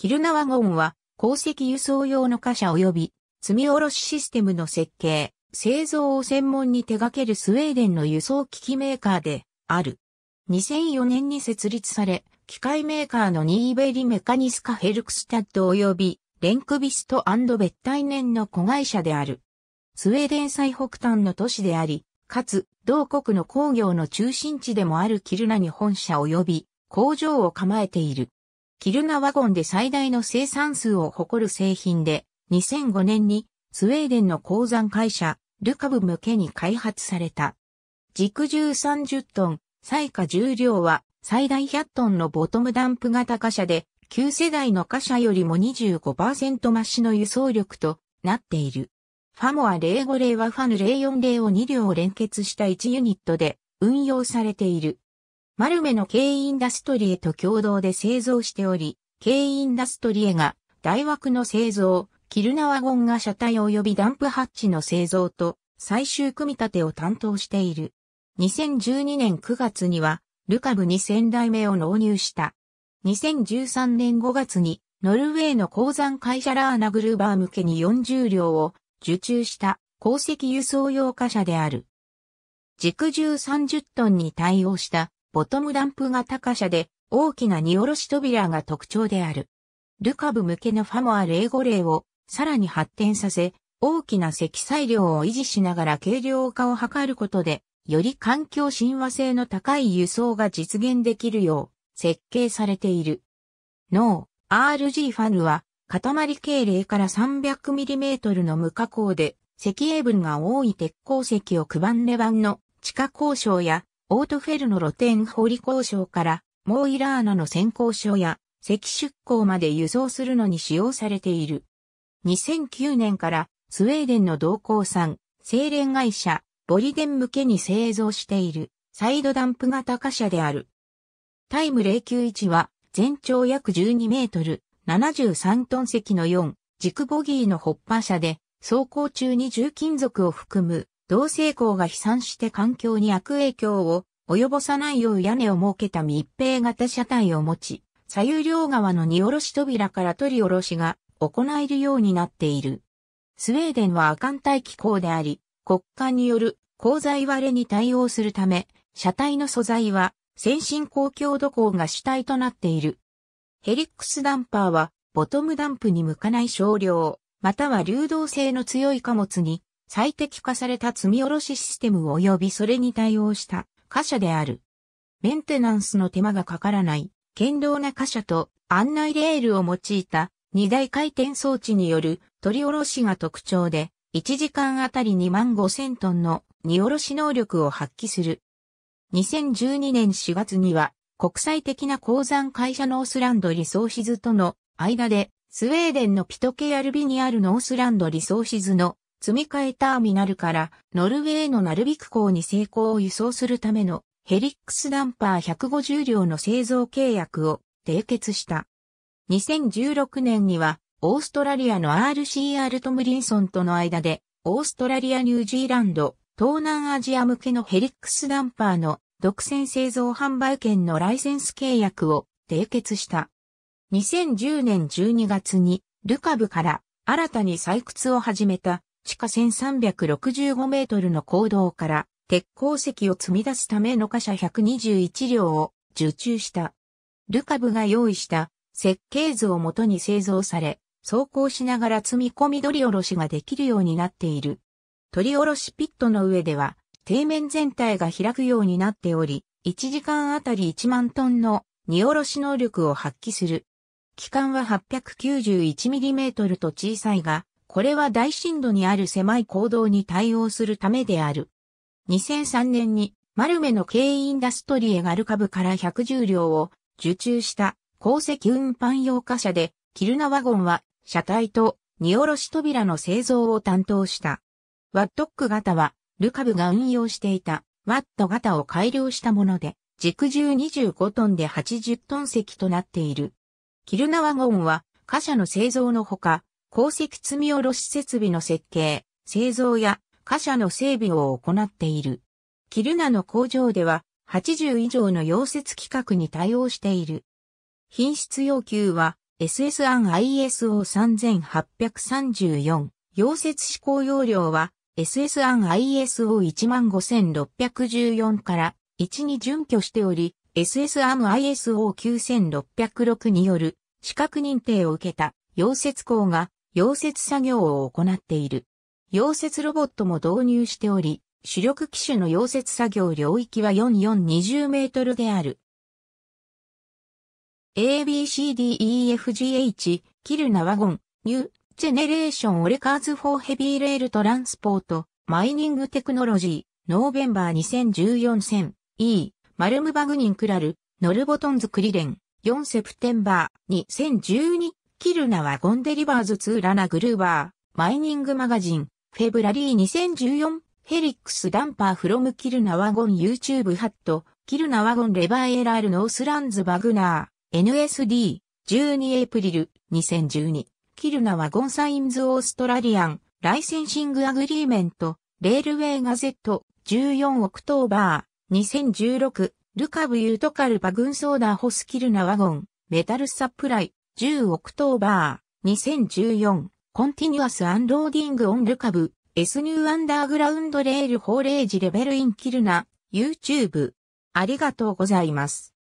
キルナワゴンは、鉱石輸送用の貨車及び、積み下ろしシステムの設計、製造を専門に手掛けるスウェーデンの輸送機器メーカーである。2004年に設立され、機械メーカーのニーベリメカニスカヘルクスタッド及びレンクビストベッタイネンの子会社である。スウェーデン最北端の都市であり、かつ同国の工業の中心地でもあるキルナに本社及び工場を構えている。キルナワゴンで最大の生産数を誇る製品で、2005年にスウェーデンの鉱山会社、ルカブ向けに開発された。軸重30トン、最下重量は最大100トンのボトムダンプ型貨車で、旧世代の貨車よりも25%増しの輸送力となっている。ファモア050はファヌ040を2両連結した1ユニットで運用されている。マルメの K インダストリエと共同で製造しており、K インダストリエが大枠の製造、キルナワゴンが車体及びダンプハッチの製造と最終組み立てを担当している。2012年9月にはルカブ2000台目を納入した。2013年5月にノルウェーの鉱山会社ラーナグルーバー向けに40両を受注した鉱石輸送用貨車である。軸重30トンに対応したボトムダンプ型貨車で、大きな荷下ろし扉が特徴である。ルカブ向けのファモア05例をさらに発展させ、大きな積載量を維持しながら軽量化を図ることで、より環境親和性の高い輸送が実現できるよう設計されている。脳 RG ファルは塊径0から 300mm の無加工で石英分が多い鉄鉱石を区番レバンの地下交渉やオートフェルの露天掘り交渉からモーイラーナの先行所や石出港まで輸送するのに使用されている。2009年からスウェーデンの同行産、精錬会社、ボリデン向けに製造しているサイドダンプ型貨車である。タイム091は全長約12メートル、73トン石の4、軸ボギーのホッパー車で走行中に重金属を含む同性光が飛散して環境に悪影響を及ぼさないよう屋根を設けた密閉型車体を持ち、左右両側の荷下ろし扉から取り下ろしが行えるようになっている。スウェーデンは亜寒帯気候であり、国家による鉱材割れに対応するため、車体の素材は先進公共土工が主体となっている。ヘリックスダンパーはボトムダンプに向かない少量、または流動性の強い貨物に最適化された積み下ろしシステム及びそれに対応した貨車である。メンテナンスの手間がかからない、堅牢な貨車と案内レールを用いた二大回転装置による取り下ろしが特徴で、1時間あたり2万5千トンの荷下ろし能力を発揮する。2012年4月には、国際的な鉱山会社ノースランドリソーシズとの間で、スウェーデンのピトケアルビにあるノースランドリソーシズの積み替えターミナルからノルウェーのナルビク港に成功を輸送するためのヘリックスダンパー150両の製造契約を締結した。2016年にはオーストラリアの RCR トムリンソンとの間でオーストラリアニュージーランド東南アジア向けのヘリックスダンパーの独占製造販売権のライセンス契約を締結した。2010年12月にルカブから新たに採掘を始めた地下1365メートルの坑道から鉄鉱石を積み出すための貨車121両を受注した。ルカブが用意した設計図をもとに製造され、走行しながら積み込み取り下ろしができるようになっている。取り下ろしピットの上では、底面全体が開くようになっており、1時間あたり1万トンの荷下ろし能力を発揮する。機関は 891mm と小さいが、これは大震度にある狭い行動に対応するためである。2003年にマルメの経インダストリエガル株から110両を受注した鉱石運搬用貨車でキルナワゴンは車体と荷下ろし扉の製造を担当した。ワットック型はルカブが運用していたワット型を改良したもので軸重25トンで80トン石となっている。キルナワゴンは貨車の製造のほか鉱石積み下ろし設備の設計、製造や貨車の整備を行っている。キルナの工場では80以上の溶接規格に対応している。品質要求は SS 案 ISO3834。溶接施工容量は SS 案 ISO15614 から1に準拠しており、SS 案 ISO9606 による資格認定を受けた溶接工が溶接作業を行っている。溶接ロボットも導入しており、主力機種の溶接作業領域は4420メートルである。ABCDEFGH、キルナワゴン、ニュー、ジェネレーションオレカーズフォーヘビーレールトランスポート、マイニングテクノロジー、ノーベンバー2014戦、E、マルムバグニンクラル、ノルボトンズクリレン、4セプテンバー2012キルナはゴンデリバーズ2ラナグルーバー、マイニングマガジン、フェブラリー2014、ヘリックスダンパーフロムキルナワゴン YouTube ハット、キルナワゴンレバーエラールノースランズバグナー、NSD、12エプリル、2012、キルナワゴンサインズオーストラリアン、ライセンシングアグリーメント、レールウェイガゼット、14オクトーバー、2016、ルカブユートカルパ軍ソーダホスキルナワゴン、メタルサプライ、10オクトーバー2014コンティニュアスアンローディングオンルカブ S ニューアンダーグラウンドレール法令時レベルインキルナ YouTube ありがとうございます。